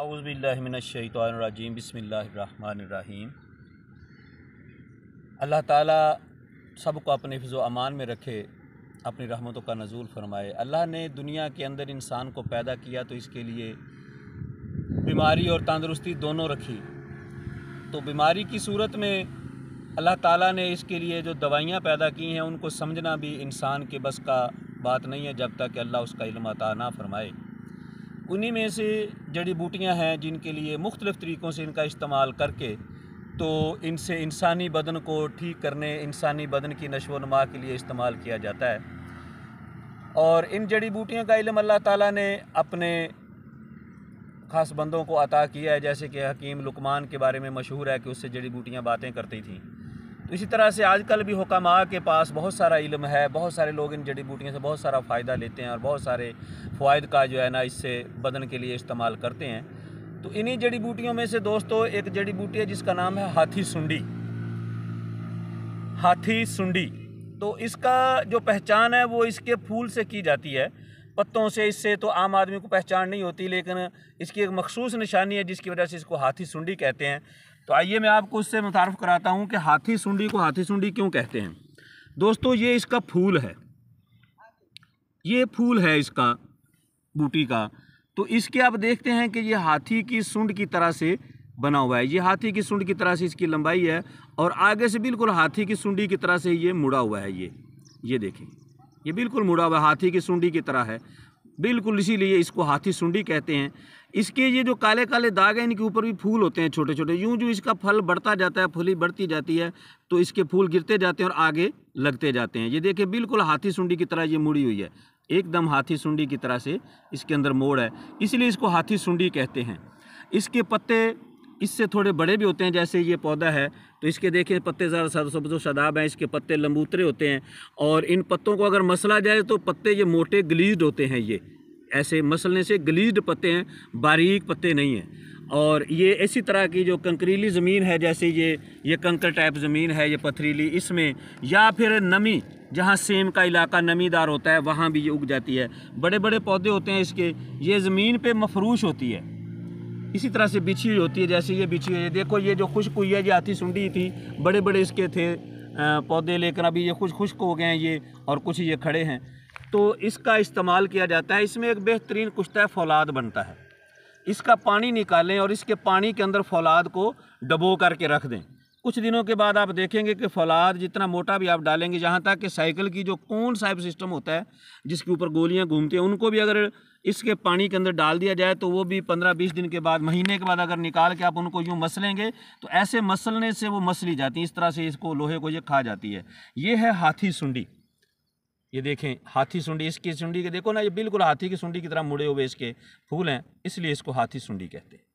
अवज़बिल्लिमिनशैतरजीम बसमीम अल्लाह ताला सबको अपने फिज़ो अमान में रखे अपनी रहमतों का नज़ूल फरमाए अल्लाह ने दुनिया के अंदर इंसान को पैदा किया तो इसके लिए बीमारी और तंदरुस्ती दोनों रखी तो बीमारी की सूरत में अल्लाह ताला ने इसके लिए जो दवाइयाँ पैदा की हैं उनको समझना भी इंसान के बस का बात नहीं है जब तक अल्लाह उसका इल्म अता ना फरमाए उन्हीं में से जड़ी बूटियाँ हैं जिनके लिए मुख्तलिफ़ तरीक़ों से इनका इस्तेमाल करके तो इनसे इंसानी बदन को ठीक करने इंसानी बदन की नशो नमा के लिए इस्तेमाल किया जाता है और इन जड़ी बूटियों का इलम अल्लाह ताला ने अपने ख़ास बंदों को अता किया है जैसे कि हकीम लुकमान के बारे में मशहूर है कि उससे जड़ी बूटियाँ बातें करती थीं इसी तरह से आजकल भी हुकामा के पास बहुत सारा इल्म है बहुत सारे लोग इन जड़ी बूटियों से बहुत सारा फ़ायदा लेते हैं और बहुत सारे फ़ायद का जो है ना इससे बदन के लिए इस्तेमाल करते हैं तो इन्हीं जड़ी बूटियों में से दोस्तों एक जड़ी बूटी है जिसका नाम है हाथी सुंडी हाथी सुंडी तो इसका जो पहचान है वो इसके फूल से की जाती है पत्तों से इससे तो आम आदमी को पहचान नहीं होती लेकिन इसकी एक मखसूस निशानी है जिसकी वजह से इसको हाथी सुंडी कहते हैं तो आइए मैं आपको उससे मुतारफ़ कराता हूँ कि हाथी सुंडी को हाथी सुंडी क्यों कहते हैं दोस्तों ये इसका फूल है ये फूल है इसका बूटी का तो इसके आप देखते हैं कि ये हाथी की सुंड की तरह से बना हुआ है ये हाथी की सुंड की तरह से इसकी लंबाई है और आगे से बिल्कुल हाथी की सुंडी की तरह से ये मुड़ा हुआ है ये ये देखें ये बिल्कुल मुड़ा हुआ हाथी की सूंडी की तरह है बिल्कुल इसीलिए इसको हाथी सूंडी कहते हैं इसके ये जो काले काले दाग हैं इनके ऊपर भी फूल होते हैं छोटे छोटे यूं जो इसका फल बढ़ता जाता है फली बढ़ती जाती है तो इसके फूल गिरते जाते हैं और आगे लगते जाते हैं ये देखिए बिल्कुल हाथी सूंडी की तरह ये मुड़ी हुई है एकदम हाथी सूंडी की तरह से इसके अंदर मोड़ है इसलिए इसको हाथी सूंडी कहते हैं इसके पत्ते इससे थोड़े बड़े भी होते हैं जैसे ये पौधा है तो इसके देखिए पत्ते ज़्यादा सब्ज़ो शदाब हैं इसके पत्ते लंबूतरे होते हैं और इन पत्तों को अगर मसला जाए तो पत्ते ये मोटे ग्लीज होते हैं ये ऐसे मसलने से ग्लीज पत्ते हैं बारीक पत्ते नहीं हैं और ये इसी तरह की जो कंकरीली ज़मीन है जैसे ये ये कंकर टाइप ज़मीन है ये पथरीली इसमें या फिर नमी जहाँ सेम का इलाका नमीदार होता है वहाँ भी ये उग जाती है बड़े बड़े पौधे होते हैं इसके ये ज़मीन पे मफरूश होती है इसी तरह से बिछी हुई होती है जैसे ये बिछी हुई है देखो ये जो खुश्क हुई है ये आती सुंडी थी बड़े बड़े इसके थे पौधे लेकर अभी ये खुश खुश्क हो गए हैं ये और कुछ ये खड़े हैं तो इसका इस्तेमाल किया जाता है इसमें एक बेहतरीन कुश्ता फौलाद बनता है इसका पानी निकालें और इसके पानी के अंदर फौलाद को डबो करके रख दें कुछ दिनों के बाद आप देखेंगे कि फौलाद जितना मोटा भी आप डालेंगे जहाँ तक कि साइकिल की जो कौन साइब सिस्टम होता है जिसके ऊपर गोलियाँ घूमती हैं उनको भी अगर इसके पानी के अंदर डाल दिया जाए तो वो भी पंद्रह बीस दिन के बाद महीने के बाद अगर निकाल के आप उनको यूँ मसलेंगे तो ऐसे मसलने से वो मसली जाती हैं इस तरह से इसको लोहे को ये खा जाती है ये है हाथी सुंडी ये देखें हाथी सुंडी इसकी सुंडी के देखो ना ये बिल्कुल हाथी की सुंडी की तरह मुड़े हुए इसके फूल हैं इसलिए इसको हाथी सुंडी कहते हैं